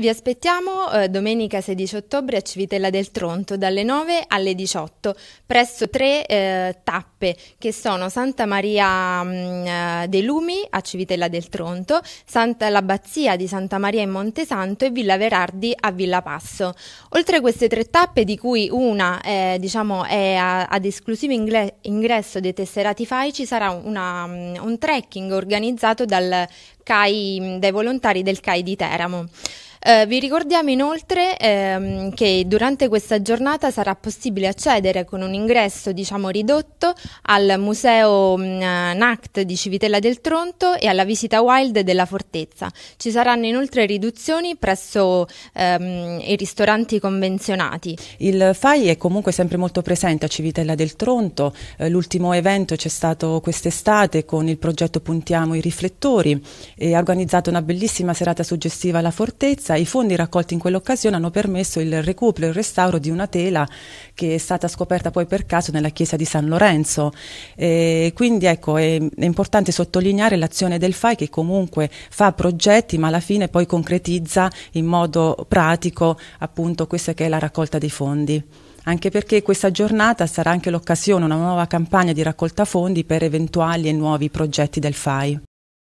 Vi aspettiamo eh, domenica 16 ottobre a Civitella del Tronto dalle 9 alle 18 presso tre eh, tappe che sono Santa Maria mh, mm, eh, dei Lumi a Civitella del Tronto, Santa l'Abbazia di Santa Maria in Montesanto e Villa Verardi a Villa Passo. Oltre a queste tre tappe di cui una eh, diciamo, è a, ad esclusivo ingresso dei tesserati FAI, ci sarà una, mm, un trekking organizzato dal CAI, mm, dai volontari del CAI di Teramo. Eh, vi ricordiamo inoltre ehm, che durante questa giornata sarà possibile accedere con un ingresso diciamo ridotto al museo mh, mm, NACT di Civitella del Tronto e alla visita wild della fortezza. Ci saranno inoltre riduzioni presso ehm, i ristoranti convenzionati. Il FAI è comunque sempre molto presente a Civitella del Tronto, eh, l'ultimo evento c'è stato quest'estate con il progetto Puntiamo i riflettori e ha organizzato una bellissima serata suggestiva alla fortezza stessa. I fondi raccolti in quell'occasione hanno permesso il recupero e il restauro di una tela che è stata scoperta poi per caso nella chiesa di San Lorenzo. E quindi ecco, è, è, importante sottolineare l'azione del FAI che comunque fa progetti ma alla fine poi concretizza in modo pratico appunto questa che è la raccolta dei fondi anche perché questa giornata sarà anche l'occasione, una nuova campagna di raccolta fondi per eventuali e nuovi progetti del FAI.